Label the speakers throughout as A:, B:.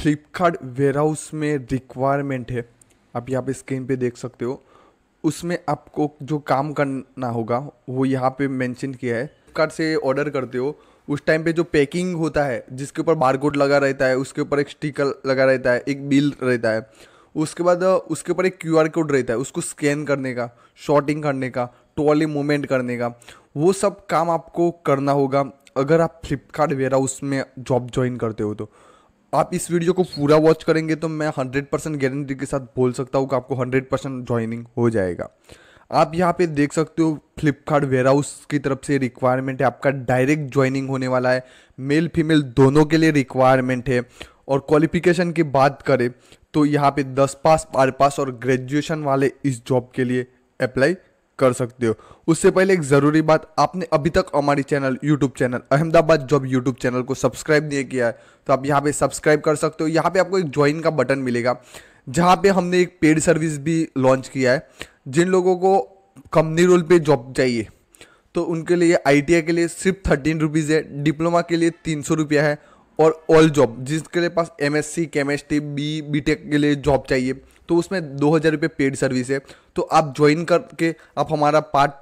A: Flipkart warehouse में requirement है आप यहाँ पे स्क्रीन पे देख सकते हो उसमें आपको जो काम करना होगा वो यहाँ पे मेंशन किया है फ्लिपकार्ट से ऑर्डर करते हो उस टाइम पे जो पैकिंग होता है जिसके ऊपर बारकोड लगा रहता है उसके ऊपर एक स्टिकर लगा रहता है एक बिल रहता है उसके बाद उसके ऊपर एक क्यू कोड रहता है उसको स्कैन करने का शॉर्टिंग करने का ट्रॉली मूवमेंट करने का वो सब काम आपको करना होगा अगर आप फ्लिपकार्ट वेयर हाउस में जॉब ज्वाइन करते हो तो आप इस वीडियो को पूरा वॉच करेंगे तो मैं 100 परसेंट गारंटी के साथ बोल सकता हूँ कि आपको 100 परसेंट ज्वाइनिंग हो जाएगा आप यहाँ पे देख सकते हो फ्लिपकार्ट वेयरहाउस की तरफ से रिक्वायरमेंट है आपका डायरेक्ट ज्वाइनिंग होने वाला है मेल फीमेल दोनों के लिए रिक्वायरमेंट है और क्वालिफिकेशन की बात करें तो यहाँ पे दस पास बारह पास और ग्रेजुएशन वाले इस जॉब के लिए अप्लाई कर सकते हो उससे पहले एक ज़रूरी बात आपने अभी तक हमारी channel YouTube channel Ahmedabad job YouTube channel को सब्सक्राइब नहीं किया है तो आप यहाँ पे सब्सक्राइब कर सकते हो यहाँ पे आपको एक ज्वाइन का बटन मिलेगा जहाँ पे हमने एक पेड सर्विस भी लॉन्च किया है जिन लोगों को कंपनी रोल पे जॉब चाहिए तो उनके लिए आई के लिए सिर्फ थर्टीन रुपीज़ है डिप्लोमा के लिए तीन सौ रुपया है और ऑल जॉब जिसके पास M S C chemistry B B tech के लिए जॉब चाहिए तो उसमें दो हज़ार रुपये पेड सर्विस है तो आप ज्वाइन करके आप हमारा पार्ट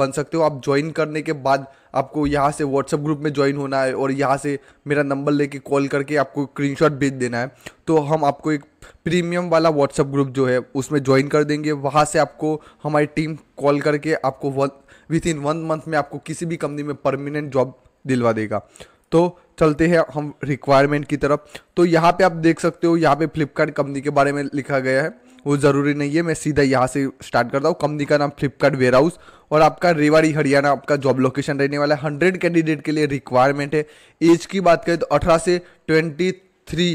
A: बन सकते हो आप ज्वाइन करने के बाद आपको यहाँ से व्हाट्सएप ग्रुप में ज्वाइन होना है और यहाँ से मेरा नंबर लेके कॉल करके आपको शॉट भेज देना है तो हम आपको एक प्रीमियम वाला व्हाट्सएप ग्रुप जो है उसमें ज्वाइन कर देंगे वहाँ से आपको हमारी टीम कॉल करके आपको one within one month में आपको किसी भी कंपनी में परमानेंट जॉब दिलवा देगा तो चलते हैं हम रिक्वायरमेंट की तरफ तो यहाँ पे आप देख सकते हो यहाँ पे फ्लिपकार्ट कंपनी के बारे में लिखा गया है वो ज़रूरी नहीं है मैं सीधा यहाँ से स्टार्ट करता हूँ कंपनी का नाम फ्लिपकार्ट वेयर हाउस और आपका रेवाड़ी हरियाणा आपका जॉब लोकेशन रहने वाला है हंड्रेड कैंडिडेट के लिए रिक्वायरमेंट है एज की बात करें तो अठारह से ट्वेंटी थ्री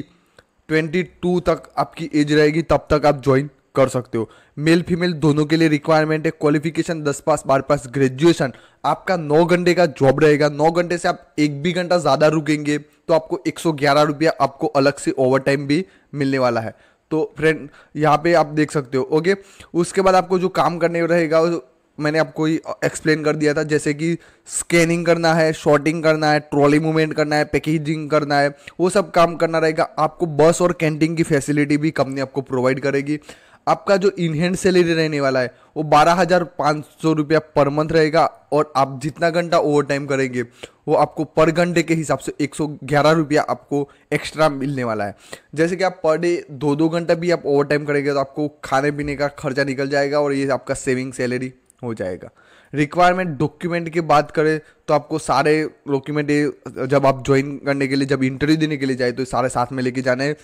A: ट्वेंटी टू तक आपकी एज रहेगी तब तक आप ज्वाइन कर सकते हो मेल फीमेल दोनों के लिए रिक्वायरमेंट है क्वालिफिकेशन दस पास बारह पास ग्रेजुएशन आपका नौ घंटे का जॉब रहेगा नौ घंटे से आप एक भी घंटा ज़्यादा रुकेंगे तो आपको एक सौ ग्यारह रुपया आपको अलग से ओवर टाइम भी मिलने वाला है तो फ्रेंड यहाँ पे आप देख सकते हो ओके उसके बाद आपको जो काम करने रहेगा मैंने आपको ही एक्सप्लेन कर दिया था जैसे कि स्कैनिंग करना है शॉटिंग करना है ट्रॉली मूवमेंट करना है पैकेजिंग करना है वो सब काम करना रहेगा आपको बस और कैंटीन की फैसिलिटी भी कंपनी आपको प्रोवाइड करेगी आपका जो इनहेंड सैलरी रहने वाला है वो बारह हज़ार पाँच सौ रुपया पर मंथ रहेगा और आप जितना घंटा ओवर टाइम करेंगे वो आपको पर घंटे के हिसाब से एक सौ ग्यारह रुपया आपको एक्स्ट्रा मिलने वाला है जैसे कि आप पर डे दो दो घंटा भी आप ओवर टाइम करेंगे तो आपको खाने पीने का खर्चा निकल जाएगा और ये आपका सेविंग सैलरी हो जाएगा रिक्वायरमेंट डॉक्यूमेंट की बात करें तो आपको सारे डॉक्यूमेंट जब आप ज्वाइन करने के लिए जब इंटरव्यू देने के लिए जाए तो सारे साथ में लेके जाना है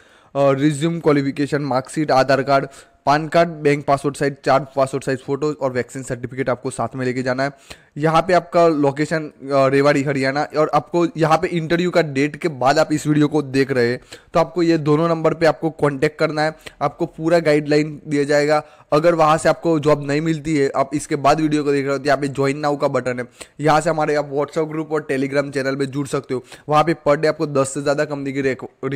A: resume qualification marksheet Aadhaar card PAN card bank passport size चार पासपोर्ट साइज फोटो और वैक्सीन सर्टिफिकेट आपको साथ में लेके जाना है यहाँ पे आपका लोकेशन रेवाड़ी हरियाणा और आपको यहाँ पे इंटरव्यू का डेट के बाद आप इस वीडियो को देख रहे हैं तो आपको ये दोनों नंबर पे आपको कांटेक्ट करना है आपको पूरा गाइडलाइन दिया जाएगा अगर वहाँ से आपको जॉब नहीं मिलती है आप इसके बाद वीडियो को देख रहे हो तो यहाँ पे ज्वाइन नाउ का बटन है यहाँ से हमारे आप व्हाट्सअप ग्रुप और टेलीग्राम चैनल पर जुड़ सकते हो वहाँ पर पर डे आपको दस से ज़्यादा कंपनी की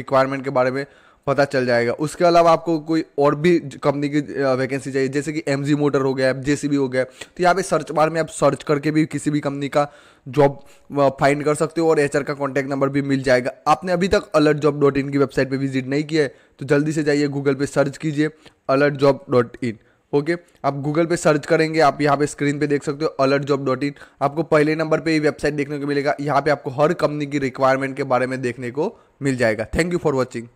A: रिक्वायरमेंट के बारे में पता चल जाएगा उसके अलावा आपको कोई और भी कंपनी की वैकेंसी चाहिए जैसे कि एम मोटर हो गया जे हो गया तो यहाँ पे सर्च बार में आप सर्च करके भी किसी भी कंपनी का जॉब फाइंड कर सकते हो और एच का कॉन्टैक्ट नंबर भी मिल जाएगा आपने अभी तक अलर्ट जॉब डॉट इन की वेबसाइट पर विजिट नहीं किया है तो जल्दी से जाइए गूगल पर सर्च कीजिए alert job dot in okay आप गूगल पे सर्च करेंगे आप यहाँ पे स्क्रीन पे देख सकते हो अलर्ट जॉब डॉट इन आपको पहले नंबर पे ये वेबसाइट देखने को मिलेगा यहाँ पे आपको हर कंपनी की रिक्वायरमेंट के बारे में देखने को मिल जाएगा थैंक यू फॉर वॉचिंग